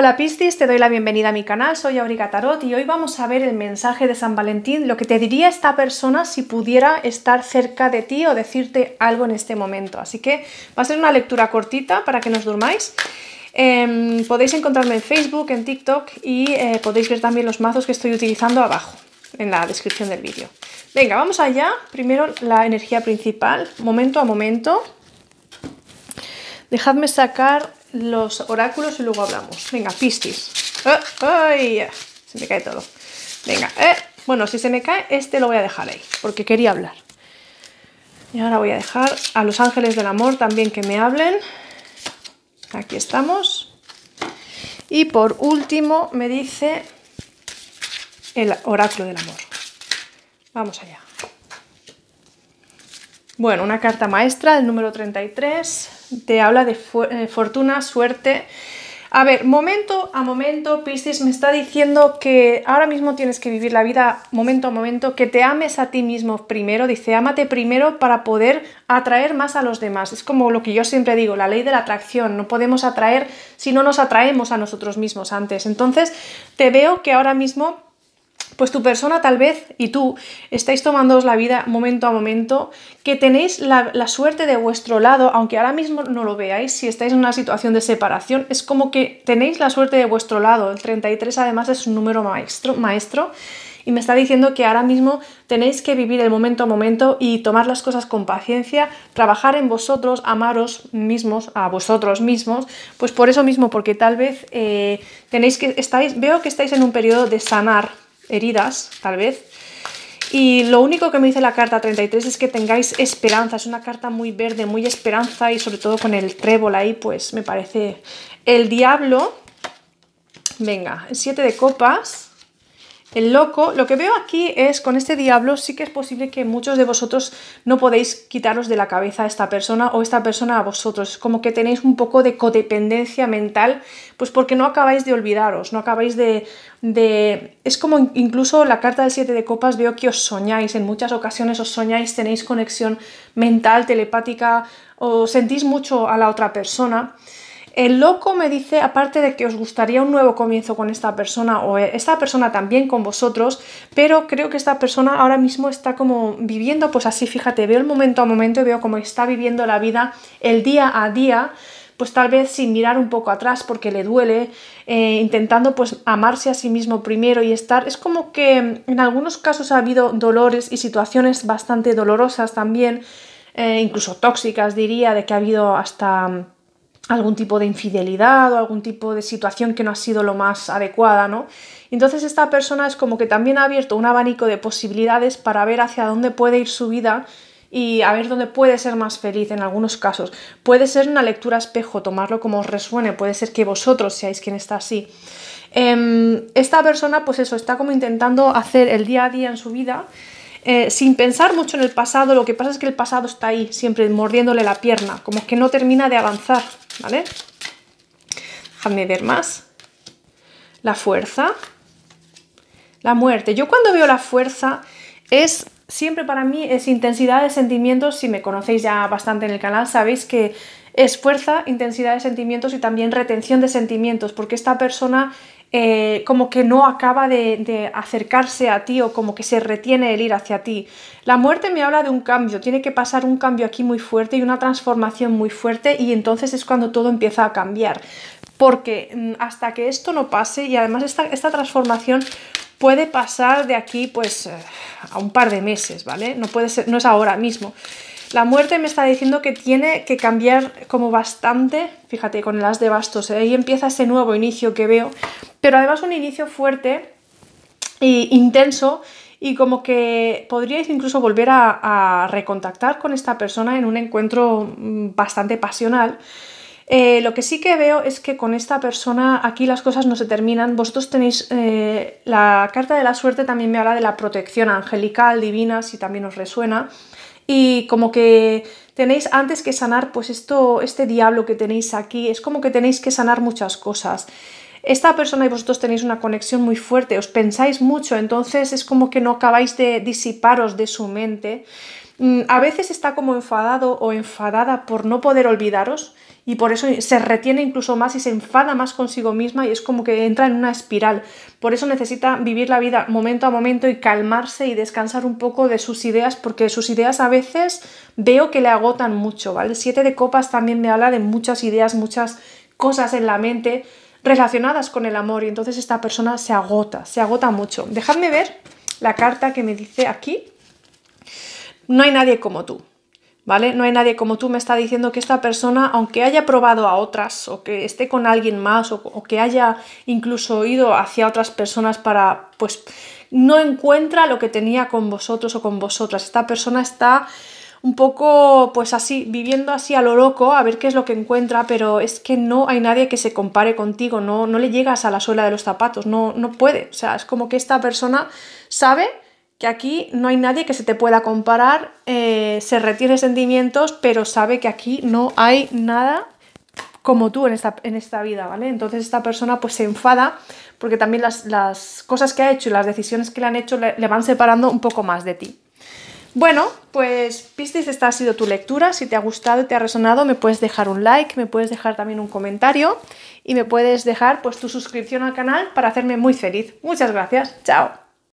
Hola Piscis, te doy la bienvenida a mi canal, soy Auriga Tarot y hoy vamos a ver el mensaje de San Valentín, lo que te diría esta persona si pudiera estar cerca de ti o decirte algo en este momento. Así que va a ser una lectura cortita para que nos durmáis. Em, podéis encontrarme en Facebook, en TikTok y eh, podéis ver también los mazos que estoy utilizando abajo, en la descripción del vídeo. Venga, vamos allá. Primero la energía principal, momento a momento. Dejadme sacar los oráculos y luego hablamos. Venga, pistis eh, Se me cae todo. Venga, eh, bueno, si se me cae, este lo voy a dejar ahí, porque quería hablar. Y ahora voy a dejar a los ángeles del amor también que me hablen. Aquí estamos. Y por último me dice el oráculo del amor. Vamos allá. Bueno, una carta maestra, el número 33, te habla de eh, fortuna, suerte. A ver, momento a momento, Piscis me está diciendo que ahora mismo tienes que vivir la vida momento a momento, que te ames a ti mismo primero, dice, ámate primero para poder atraer más a los demás. Es como lo que yo siempre digo, la ley de la atracción, no podemos atraer si no nos atraemos a nosotros mismos antes. Entonces, te veo que ahora mismo pues tu persona tal vez y tú estáis tomándoos la vida momento a momento, que tenéis la, suerte de vuestro lado, aunque ahora mismo no lo veáis, si estáis en una situación de separación, es como que tenéis la suerte de vuestro lado. El 33 además es un número maestro, maestro y me está diciendo que ahora mismo tenéis que vivir el momento a momento y tomar las cosas con paciencia, trabajar en vosotros, amaros mismos, a vosotros mismos, pues por eso mismo, porque tal vez eh, tenéis que estáis, veo que estáis en un periodo de sanar, heridas, tal vez. Y lo único que me dice la carta 33 es que tengáis esperanza. Es una carta muy verde, muy esperanza y sobre todo con el trébol ahí, pues me parece... El diablo, venga, siete 7 de copas el loco, lo que veo aquí es, con este diablo sí que es posible que muchos de vosotros no podéis quitaros de la cabeza a esta persona o esta persona a vosotros, como que tenéis un poco de codependencia mental, pues porque no acabáis de olvidaros, no acabáis de... Es como incluso la carta del siete de copas, veo que os soñáis, en muchas ocasiones os soñáis, tenéis conexión mental, telepática, o sentís mucho a la otra persona. El loco me dice, aparte de que os gustaría un nuevo comienzo con esta persona o esta persona también con vosotros, pero creo que esta persona ahora mismo está como viviendo, pues así, fíjate, veo el momento a momento y veo cómo está viviendo la vida el día a día pues tal vez sin mirar un poco atrás porque le duele, eh, intentando pues amarse a sí mismo primero y estar, es como que en algunos casos ha habido dolores y situaciones bastante dolorosas también, eh, incluso tóxicas diría, de que ha habido hasta algún tipo de infidelidad o algún tipo de situación que no ha sido lo más adecuada, ¿no? Entonces esta persona es como que también ha abierto un abanico de posibilidades para ver hacia dónde puede ir su vida y a ver dónde puede ser más feliz en algunos casos. Puede ser una lectura espejo, tomarlo como os resuene, puede ser que vosotros seáis quien está así. Em, esta persona, pues eso, está como intentando hacer el día a día en su vida eh, sin pensar mucho en el pasado, lo que pasa es que el pasado está ahí, siempre mordiéndole la pierna, como que no termina de avanzar. ¿vale? déjame ver más. La fuerza. La muerte. Yo cuando veo la fuerza es siempre para mí es intensidad de sentimientos. Si me conocéis ya bastante en el canal, sabéis que es fuerza, intensidad de sentimientos y también retención de sentimientos, porque esta persona eh, como que no acaba de, acercarse a ti o como que se retiene el ir hacia ti. La muerte me habla de un cambio, tiene que pasar un cambio aquí muy fuerte y una transformación muy fuerte y entonces es cuando todo empieza a cambiar. Porque mm, hasta que esto no pase y además esta, esta transformación puede pasar de aquí pues eh, a un par de meses, ¿vale? No, puede ser, no es ahora mismo. La muerte me está diciendo que tiene que cambiar como bastante, fíjate, con el as de bastos, ¿eh? ahí empieza ese nuevo inicio que veo, pero además un inicio fuerte e intenso y como que podríais incluso volver a, recontactar con esta persona en un encuentro mm, bastante pasional. Eh, lo que sí que veo es que con esta persona aquí las cosas no se terminan. Vosotros tenéis eh, la carta de la suerte también me habla de la protección angelical, divina, si también os resuena y como que tenéis antes que sanar pues esto, este diablo que tenéis aquí, es como que tenéis que sanar muchas cosas. Esta persona y vosotros tenéis una conexión muy fuerte, os pensáis mucho, entonces es como que no acabáis de disiparos de su mente Mm, a veces está como enfadado o enfadada por no poder olvidaros y por eso se retiene incluso más y se enfada más consigo misma y es como que entra en una espiral. Por eso necesita vivir la vida momento a momento y calmarse y descansar un poco de sus ideas porque sus ideas a veces veo que le agotan mucho, ¿vale? Siete de copas también me habla de muchas ideas, muchas cosas en la mente relacionadas con el amor y entonces esta persona se agota, se agota mucho. Dejadme ver la carta que me dice aquí no hay nadie como tú. ¿Vale? No hay nadie como tú me está diciendo que esta persona, aunque haya probado a otras, o que esté con alguien más, o, que haya incluso ido hacia otras personas para, pues, no encuentra lo que tenía con vosotros o con vosotras. Esta persona está un poco, pues así, viviendo así a lo loco, a ver qué es lo que encuentra, pero es que no hay nadie que se compare contigo, no, no le llegas a la suela de los zapatos, no, no puede. O sea, es como que esta persona sabe que aquí no hay nadie que se te pueda comparar, eh, se retiene sentimientos, pero sabe que aquí no hay nada como tú en esta, en esta vida, ¿vale? Entonces esta persona pues se enfada porque también las, cosas que ha hecho y las decisiones que le han hecho le, van separando un poco más de ti. Bueno, pues Pistis, esta ha sido tu lectura. Si te ha gustado y te ha resonado, me puedes dejar un like, me puedes dejar también un comentario y me puedes dejar pues tu suscripción al canal para hacerme muy feliz. Muchas gracias. Chao.